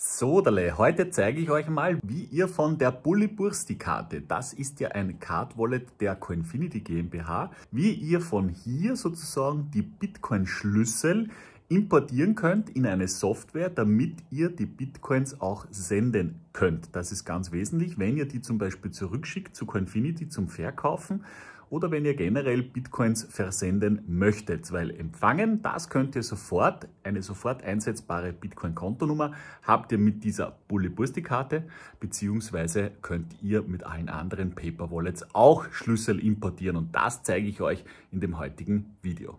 Sodale, heute zeige ich euch mal, wie ihr von der Bully Bursti Karte, das ist ja ein Card Wallet der Coinfinity GmbH, wie ihr von hier sozusagen die Bitcoin Schlüssel importieren könnt in eine Software, damit ihr die Bitcoins auch senden könnt. Das ist ganz wesentlich, wenn ihr die zum Beispiel zurückschickt zu Coinfinity zum Verkaufen, oder wenn ihr generell Bitcoins versenden möchtet, weil empfangen, das könnt ihr sofort, eine sofort einsetzbare Bitcoin-Kontonummer habt ihr mit dieser Bulli-Bursti-Karte, beziehungsweise könnt ihr mit allen anderen Paper Wallets auch Schlüssel importieren und das zeige ich euch in dem heutigen Video.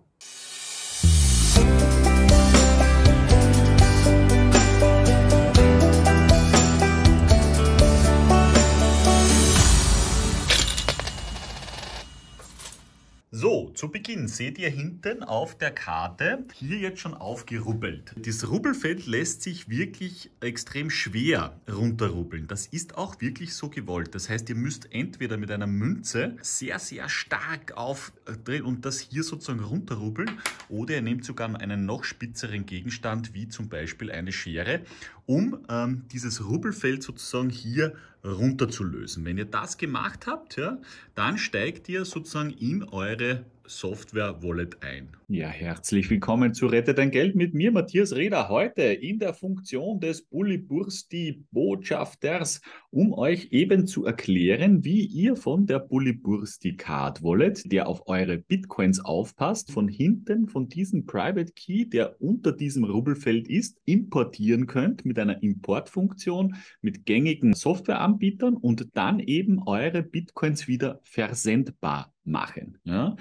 Zu Beginn seht ihr hinten auf der Karte hier jetzt schon aufgerubbelt. Das Rubbelfeld lässt sich wirklich extrem schwer runterrubbeln. Das ist auch wirklich so gewollt. Das heißt, ihr müsst entweder mit einer Münze sehr, sehr stark aufdrehen und das hier sozusagen runterrubbeln oder ihr nehmt sogar einen noch spitzeren Gegenstand wie zum Beispiel eine Schere, um ähm, dieses Rubbelfeld sozusagen hier runterzulösen. Wenn ihr das gemacht habt, ja, dann steigt ihr sozusagen in eure Software Wallet ein. Ja, herzlich willkommen zu Rette dein Geld mit mir, Matthias Reda, heute in der Funktion des Bulli Bursti Botschafters, um euch eben zu erklären, wie ihr von der Bulli Bursti Card Wallet, der auf eure Bitcoins aufpasst, von hinten von diesem Private Key, der unter diesem Rubbelfeld ist, importieren könnt mit einer Importfunktion, mit gängigen Software Anbietern und dann eben eure Bitcoins wieder versendbar machen. Ja?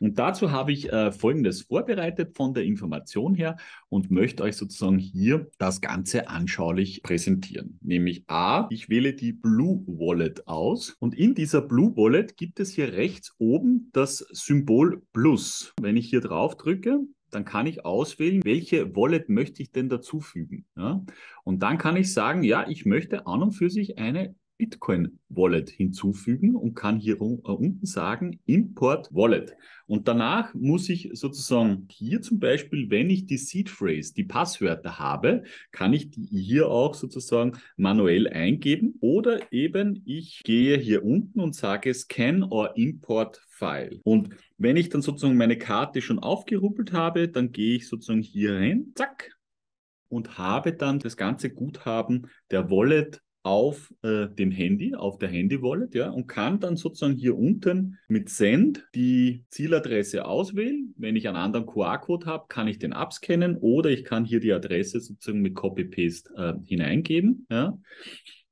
Und dazu habe ich äh, Folgendes vorbereitet von der Information her und möchte euch sozusagen hier das Ganze anschaulich präsentieren. Nämlich A, ich wähle die Blue Wallet aus und in dieser Blue Wallet gibt es hier rechts oben das Symbol Plus. Wenn ich hier drauf drücke, dann kann ich auswählen, welche Wallet möchte ich denn dazufügen. Ja? Und dann kann ich sagen, ja, ich möchte an und für sich eine Bitcoin Wallet hinzufügen und kann hier äh, unten sagen Import Wallet. Und danach muss ich sozusagen hier zum Beispiel, wenn ich die Seed Phrase, die Passwörter habe, kann ich die hier auch sozusagen manuell eingeben oder eben ich gehe hier unten und sage Scan or Import File. Und wenn ich dann sozusagen meine Karte schon aufgeruppelt habe, dann gehe ich sozusagen hier rein, zack, und habe dann das ganze Guthaben der Wallet auf äh, dem Handy, auf der Handy-Wallet, ja, und kann dann sozusagen hier unten mit Send die Zieladresse auswählen. Wenn ich einen anderen QR-Code habe, kann ich den abscannen oder ich kann hier die Adresse sozusagen mit Copy-Paste äh, hineingeben, ja,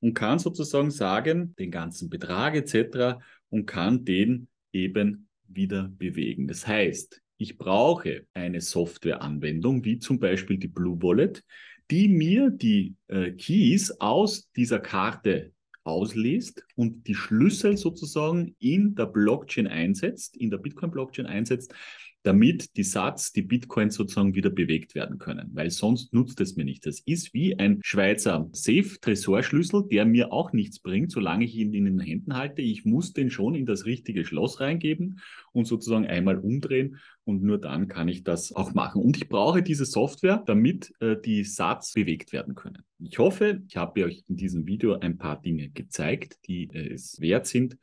und kann sozusagen sagen, den ganzen Betrag etc. und kann den eben wieder bewegen. Das heißt, ich brauche eine Softwareanwendung, wie zum Beispiel die Blue Wallet, die mir die äh, Keys aus dieser Karte ausliest und die Schlüssel sozusagen in der Blockchain einsetzt, in der Bitcoin-Blockchain einsetzt, damit die Satz, die Bitcoins sozusagen wieder bewegt werden können, weil sonst nutzt es mir nicht. Das ist wie ein Schweizer Safe-Tresorschlüssel, der mir auch nichts bringt, solange ich ihn in den Händen halte. Ich muss den schon in das richtige Schloss reingeben und sozusagen einmal umdrehen und nur dann kann ich das auch machen. Und ich brauche diese Software, damit äh, die Satz bewegt werden können. Ich hoffe, ich habe euch in diesem Video ein paar Dinge gezeigt, die es wert sind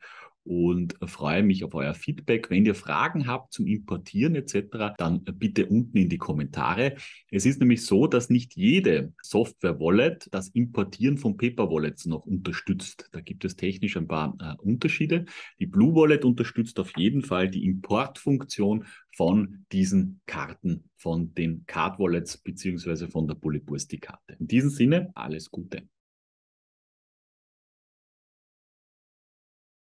und freue mich auf euer Feedback. Wenn ihr Fragen habt zum Importieren etc., dann bitte unten in die Kommentare. Es ist nämlich so, dass nicht jede Software-Wallet das Importieren von Paper-Wallets noch unterstützt. Da gibt es technisch ein paar äh, Unterschiede. Die Blue Wallet unterstützt auf jeden Fall die Importfunktion von diesen Karten, von den Card-Wallets beziehungsweise von der Polybursti-Karte. In diesem Sinne, alles Gute.